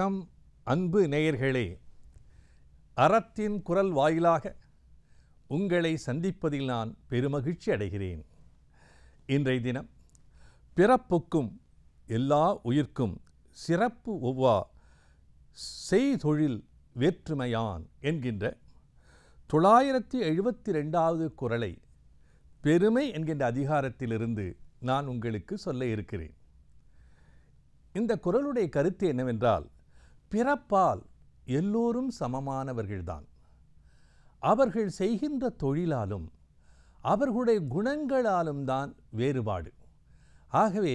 வணக்கம் அன்பு நேயர்களே அறத்தின் குரல் வாயிலாக உங்களை சந்திப்பதில் நான் பெருமகிழ்ச்சி அடைகிறேன் இன்றைய தினம் பிறப்புக்கும் எல்லா உயிர்க்கும் சிறப்பு ஒவ்வா செய்தொழில் வேற்றுமையான் என்கின்ற தொள்ளாயிரத்தி எழுபத்தி ரெண்டாவது குரலை பெருமை என்கின்ற அதிகாரத்திலிருந்து நான் உங்களுக்கு சொல்ல இருக்கிறேன் இந்த குரலுடைய கருத்து என்னவென்றால் பிறப்பால் எல்லோரும் சமமானவர்கள்தான் அவர்கள் செய்கின்ற தொழிலாலும் அவர்களுடைய குணங்களாலும் தான் வேறுபாடு ஆகவே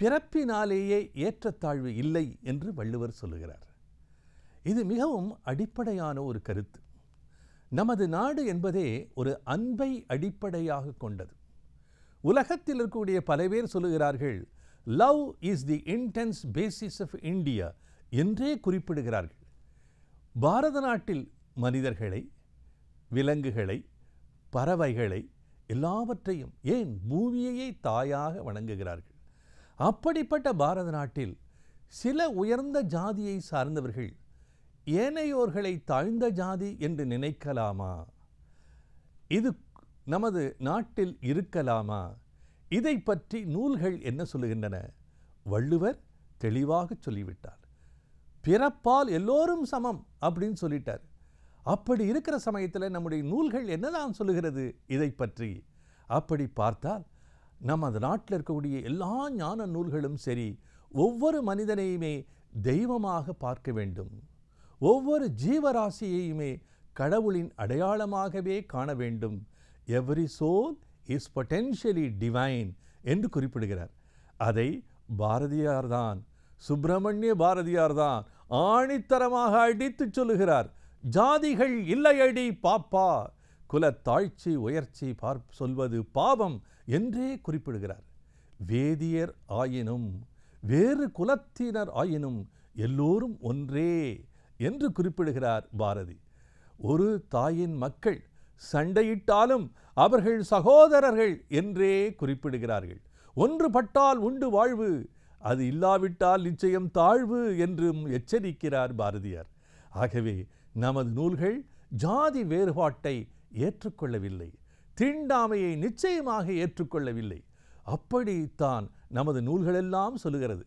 பிறப்பினாலேயே ஏற்றத்தாழ்வு இல்லை என்று வள்ளுவர் சொல்லுகிறார் இது மிகவும் அடிப்படையான ஒரு கருத்து நமது நாடு என்பதே ஒரு அன்பை அடிப்படையாக கொண்டது உலகத்தில் இருக்கக்கூடிய பல பேர் சொல்லுகிறார்கள் love is the intense basis of India என்றே குறிப்பிடுகிறார்கள் பாரத நாட்டில் மனிதர்களை விலங்குகளை பறவைகளை எல்லாவற்றையும் ஏன் பூமியையே தாயாக வணங்குகிறார்கள் அப்படிப்பட்ட பாரத நாட்டில் சில உயர்ந்த ஜாதியை சார்ந்தவர்கள் ஏனையோர்களை தாழ்ந்த ஜாதி என்று நினைக்கலாமா இது நமது நாட்டில் இருக்கலாமா இதை பற்றி நூல்கள் என்ன சொல்லுகின்றன வள்ளுவர் தெளிவாக சொல்லிவிட்டார் பிறப்பால் எல்லோரும் சமம் அப்படின்னு சொல்லிட்டார் அப்படி இருக்கிற சமயத்தில் நம்முடைய நூல்கள் என்னதான் சொல்லுகிறது இதை பற்றி அப்படி பார்த்தால் நமது நாட்டில் இருக்கக்கூடிய எல்லா ஞான நூல்களும் சரி ஒவ்வொரு மனிதனையுமே தெய்வமாக பார்க்க வேண்டும் ஒவ்வொரு ஜீவராசியையுமே கடவுளின் அடையாளமாகவே காண வேண்டும் every soul is potentially divine என்று குறிப்பிடுகிறார் அதை பாரதியார் தான் சுப்பிரமணிய பாரதியார் தான் ஆணித்தரமாக அடித்து சொல்லுகிறார் ஜாதிகள் இல்லையடி பாப்பா குல தாழ்ச்சி உயர்ச்சி பார் சொல்வது பாவம் என்றே குறிப்பிடுகிறார் வேதியர் ஆயினும் வேறு குலத்தினர் ஆயினும் எல்லோரும் ஒன்றே என்று குறிப்பிடுகிறார் பாரதி ஒரு தாயின் மக்கள் சண்டையிட்டாலும் அவர்கள் சகோதரர்கள் என்றே குறிப்பிடுகிறார்கள் ஒன்றுபட்டால் உண்டு வாழ்வு அது இல்லாவிட்டால் நிச்சயம் தாழ்வு என்றும் எச்சரிக்கிறார் பாரதியார் ஆகவே நமது நூல்கள் ஜாதி வேறுபாட்டை ஏற்றுக்கொள்ளவில்லை தீண்டாமையை நிச்சயமாக ஏற்றுக்கொள்ளவில்லை அப்படித்தான் நமது நூல்களெல்லாம் சொல்லுகிறது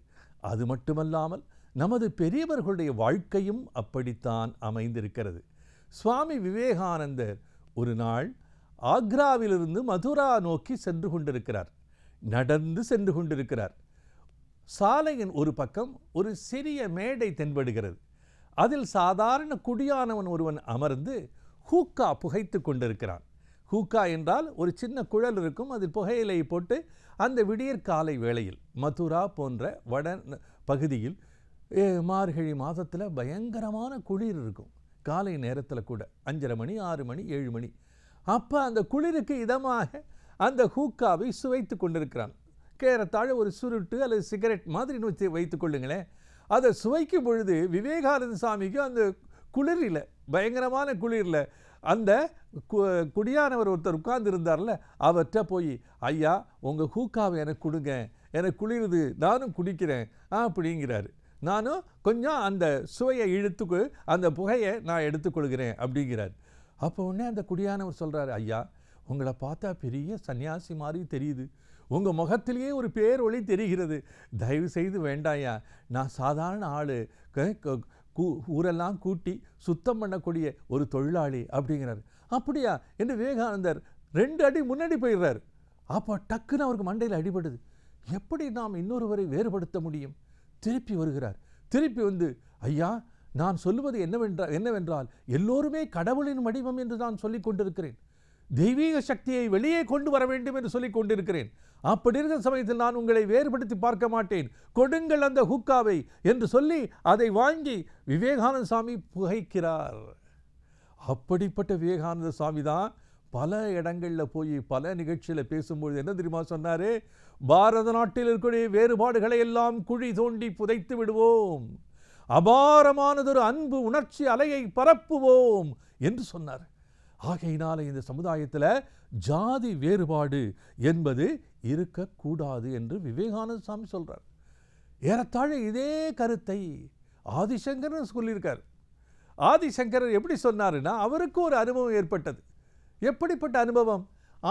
அது மட்டுமல்லாமல் நமது பெரியவர்களுடைய வாழ்க்கையும் அப்படித்தான் அமைந்திருக்கிறது சுவாமி விவேகானந்தர் ஒரு நாள் ஆக்ராவிலிருந்து மதுரா நோக்கி சென்று கொண்டிருக்கிறார் நடந்து சென்று கொண்டிருக்கிறார் சாலையின் ஒரு பக்கம் ஒரு சிறிய மேடை தென்படுகிறது அதில் சாதாரண குடியானவன் ஒருவன் அமர்ந்து ஹூக்கா புகைத்து கொண்டிருக்கிறான் ஹூக்கா என்றால் ஒரு சின்ன குழல் இருக்கும் அதில் புகையிலை போட்டு அந்த விடியற் காலை வேளையில் மதுரா போன்ற வட பகுதியில் மார்கழி மாதத்தில் பயங்கரமான குளிர் இருக்கும் காலை நேரத்தில் கூட அஞ்சரை மணி ஆறு மணி ஏழு மணி அப்போ அந்த குளிருக்கு இதமாக அந்த ஹூக்காவை சுவைத்து கொண்டிருக்கிறான் ஏறத்தாழ ஒரு சுருட்டு அல்லது சிகரெட் மாதிரி வச்சு கொள்ளுங்களேன் அதை சுவைக்கும் பொழுது விவேகானந்த சாமிக்கும் அந்த குளிரில் பயங்கரமான குளிரில் அந்த குடியானவர் ஒருத்தர் உட்கார்ந்து இருந்தார்ல அவர்கிட்ட போய் ஐயா உங்கள் ஹூக்காவை எனக்கு கொடுங்க எனக்கு குளிருது நானும் குடிக்கிறேன் அப்படிங்கிறாரு நானும் கொஞ்சம் அந்த சுவையை இழுத்துக்கு அந்த புகையை நான் எடுத்துக்கொள்கிறேன் அப்படிங்கிறார் அப்போ உடனே அந்த குடியானவர் சொல்கிறாரு ஐயா உங்களை பார்த்தா பெரிய சன்னியாசி மாதிரி தெரியுது உங்கள் முகத்திலேயே ஒரு ஒளி தெரிகிறது தயவு செய்து வேண்டாயா நான் சாதாரண ஆள் கூ ஊரெல்லாம் கூட்டி சுத்தம் பண்ணக்கூடிய ஒரு தொழிலாளி அப்படிங்கிறார் அப்படியா என்று விவேகானந்தர் ரெண்டு அடி முன்னாடி போயிடுறார் அப்போ டக்குன்னு அவருக்கு மண்டையில் அடிபடுது எப்படி நாம் இன்னொருவரை வேறுபடுத்த முடியும் திருப்பி வருகிறார் திருப்பி வந்து ஐயா நான் சொல்லுவது என்னவென்றால் என்னவென்றால் எல்லோருமே கடவுளின் வடிவம் என்று நான் சொல்லிக் கொண்டிருக்கிறேன் தெய்வீக சக்தியை வெளியே கொண்டு வர வேண்டும் என்று சொல்லிக் கொண்டிருக்கிறேன் அப்படி இருக்கிற சமயத்தில் நான் உங்களை வேறுபடுத்தி பார்க்க மாட்டேன் கொடுங்கள் அந்த ஹுக்காவை என்று சொல்லி அதை வாங்கி விவேகானந்த சாமி புகைக்கிறார் அப்படிப்பட்ட விவேகானந்த சாமி தான் பல இடங்களில் போய் பல நிகழ்ச்சியில் பேசும்பொழுது என்ன தெரியுமா சொன்னார் பாரத நாட்டில் இருக்கக்கூடிய வேறுபாடுகளை எல்லாம் குழி தோண்டி புதைத்து விடுவோம் அபாரமானதொரு அன்பு உணர்ச்சி அலையை பரப்புவோம் என்று சொன்னார் ஆகையினால இந்த சமுதாயத்தில் ஜாதி வேறுபாடு என்பது இருக்கக்கூடாது என்று விவேகானந்த சாமி சொல்கிறார் ஏறத்தாழ இதே கருத்தை ஆதிசங்கரன் சொல்லியிருக்கார் ஆதிசங்கரர் எப்படி சொன்னாருன்னா அவருக்கு ஒரு அனுபவம் ஏற்பட்டது எப்படிப்பட்ட அனுபவம்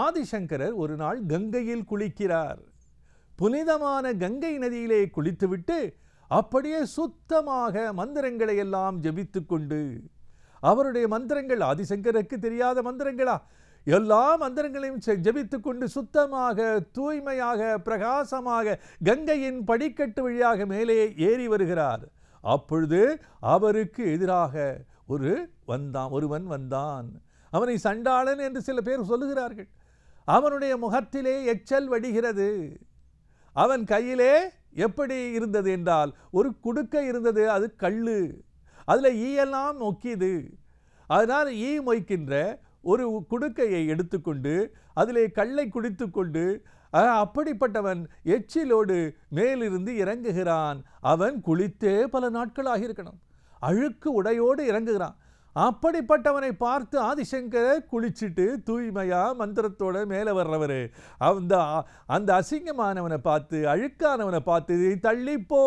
ஆதிசங்கரர் ஒரு நாள் கங்கையில் குளிக்கிறார் புனிதமான கங்கை நதியிலே குளித்துவிட்டு அப்படியே சுத்தமாக மந்திரங்களை எல்லாம் ஜபித்து கொண்டு அவருடைய மந்திரங்கள் ஆதிசங்கருக்கு தெரியாத மந்திரங்களா எல்லா மந்திரங்களையும் ஜபித்து கொண்டு சுத்தமாக தூய்மையாக பிரகாசமாக கங்கையின் படிக்கட்டு வழியாக மேலே ஏறி வருகிறார் அப்பொழுது அவருக்கு எதிராக ஒரு வந்தான் ஒருவன் வந்தான் அவனை சண்டாளன் என்று சில பேர் சொல்லுகிறார்கள் அவனுடைய முகத்திலே எச்சல் வடிகிறது அவன் கையிலே எப்படி இருந்தது என்றால் ஒரு குடுக்க இருந்தது அது கள்ளு அதில் ஈயெல்லாம் மொக்கிது அதனால் ஈ மொய்க்கின்ற ஒரு குடுக்கையை எடுத்துக்கொண்டு அதிலே கல்லை குடித்து கொண்டு அப்படிப்பட்டவன் எச்சிலோடு மேலிருந்து இறங்குகிறான் அவன் குளித்தே பல நாட்களாக இருக்கணும் அழுக்கு உடையோடு இறங்குகிறான் அப்படிப்பட்டவனை பார்த்து ஆதிசங்கரை குளிச்சுட்டு தூய்மையாக மந்திரத்தோட மேலே வர்றவர் அந்த அந்த அசிங்கமானவனை பார்த்து அழுக்கானவனை பார்த்து தள்ளிப்போ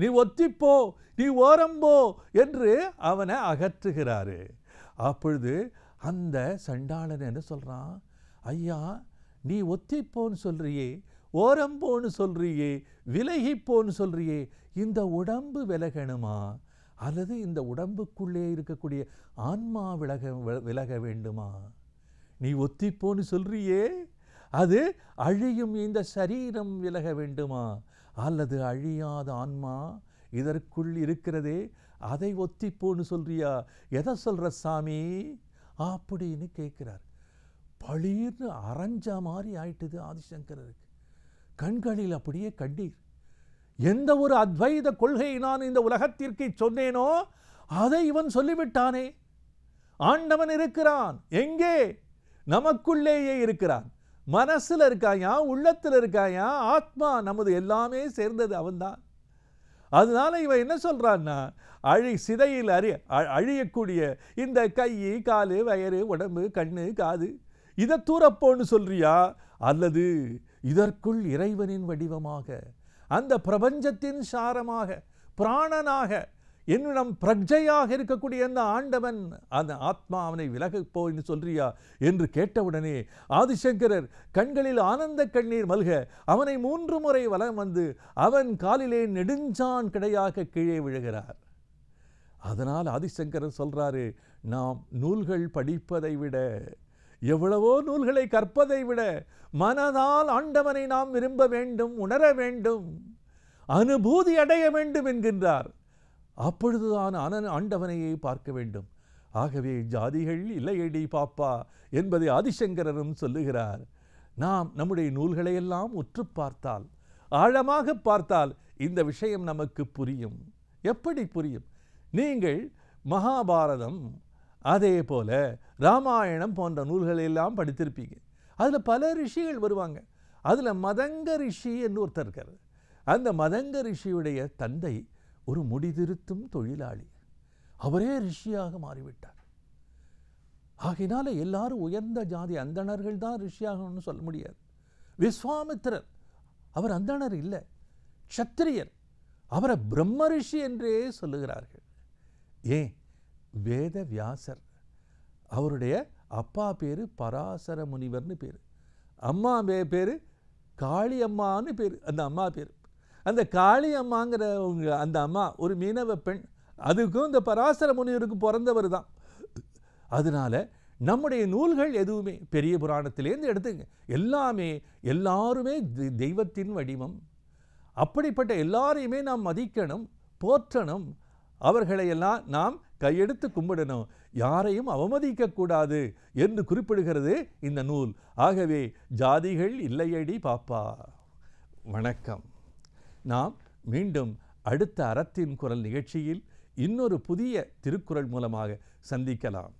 நீ ஒத்திப்போ நீ ஓரம்போ என்று அவனை அகற்றுகிறாரு அப்பொழுது அந்த சண்டாளன் என்ன சொல்கிறான் ஐயா நீ ஒத்திப்போன்னு சொல்கிறியே ஓரம்போன்னு சொல்கிறியே விலகிப்போன்னு சொல்கிறியே இந்த உடம்பு விலகணுமா அல்லது இந்த உடம்புக்குள்ளே இருக்கக்கூடிய ஆன்மா விலக விலக வேண்டுமா நீ ஒத்திப்போன்னு சொல்கிறியே அது அழியும் இந்த சரீரம் விலக வேண்டுமா அல்லது அழியாத ஆன்மா இதற்குள் இருக்கிறதே அதை ஒத்திப்போன்னு சொல்றியா எதை சொல்கிற சாமி அப்படின்னு கேட்கிறார் பளீர்னு அரைஞ்ச மாதிரி ஆயிட்டுது ஆதிசங்கரருக்கு கண்களில் அப்படியே கண்டீர் எந்த ஒரு அத்வைத கொள்கையை நான் இந்த உலகத்திற்கு சொன்னேனோ அதை இவன் சொல்லிவிட்டானே ஆண்டவன் இருக்கிறான் எங்கே நமக்குள்ளேயே இருக்கிறான் மனசில் இருக்காயா உள்ளத்தில் இருக்காயா ஆத்மா நமது எல்லாமே சேர்ந்தது அவன்தான் அதனால இவன் என்ன சொல்கிறான்னா அழி சிதையில் அறி அழியக்கூடிய இந்த கை காலு வயறு உடம்பு கண்ணு காது இதை தூரப்போன்னு சொல்றியா அல்லது இதற்குள் இறைவனின் வடிவமாக அந்த பிரபஞ்சத்தின் சாரமாக பிராணனாக என்னிடம் பிரஜையாக இருக்கக்கூடிய அந்த ஆண்டவன் அந்த ஆத்மா அவனை விலகப்போ என்று சொல்றியா என்று கேட்டவுடனே ஆதிசங்கரர் கண்களில் ஆனந்த கண்ணீர் மல்க அவனை மூன்று முறை வலம் வந்து அவன் காலிலே நெடுஞ்சான் கிடையாக கீழே விழுகிறார் அதனால் ஆதிசங்கரர் சொல்றாரு நாம் நூல்கள் படிப்பதை விட எவ்வளவோ நூல்களை கற்பதை விட மனதால் ஆண்டவனை நாம் விரும்ப வேண்டும் உணர வேண்டும் அனுபூதி அடைய வேண்டும் என்கின்றார் அப்பொழுதுதான் அனன் ஆண்டவனையே பார்க்க வேண்டும் ஆகவே ஜாதிகள் இல்லையடி பாப்பா என்பதை ஆதிசங்கரரும் சொல்லுகிறார் நாம் நம்முடைய நூல்களையெல்லாம் உற்று பார்த்தால் ஆழமாக பார்த்தால் இந்த விஷயம் நமக்கு புரியும் எப்படி புரியும் நீங்கள் மகாபாரதம் அதே போல ராமாயணம் போன்ற நூல்களையெல்லாம் படித்திருப்பீங்க அதில் பல ரிஷிகள் வருவாங்க அதில் மதங்க ரிஷி என்று ஒருத்தர் இருக்கார் அந்த மதங்க ரிஷியுடைய தந்தை ஒரு முடிதிருத்தும் தொழிலாளி அவரே ரிஷியாக மாறிவிட்டார் ஆகினால எல்லாரும் உயர்ந்த ஜாதி அந்தணர்கள் தான் ரிஷியாகணும்னு சொல்ல முடியாது விஸ்வாமித்திரர் அவர் அந்தணர் இல்லை க்ஷத்திரியர் அவரை பிரம்ம ரிஷி என்றே சொல்லுகிறார்கள் ஏன் வேத வியாசர் அவருடைய அப்பா பேர் பராசர முனிவர்னு பேர் அம்மா பேர் காளி அம்மான்னு பேர் அந்த அம்மா பேர் அந்த காளி அம்மாங்கிறவங்க அந்த அம்மா ஒரு மீனவ பெண் அதுக்கும் இந்த பராசர முனிவருக்கு பிறந்தவர் தான் அதனால் நம்முடைய நூல்கள் எதுவுமே பெரிய புராணத்திலேருந்து எடுத்துங்க எல்லாமே எல்லாருமே தெய்வத்தின் வடிவம் அப்படிப்பட்ட எல்லாரையுமே நாம் மதிக்கணும் போற்றணும் அவர்களையெல்லாம் நாம் கையெடுத்து கும்பிடணும் யாரையும் அவமதிக்கக்கூடாது என்று குறிப்பிடுகிறது இந்த நூல் ஆகவே ஜாதிகள் இல்லையடி பாப்பா வணக்கம் நாம் மீண்டும் அடுத்த அறத்தின் குரல் நிகழ்ச்சியில் இன்னொரு புதிய திருக்குறள் மூலமாக சந்திக்கலாம்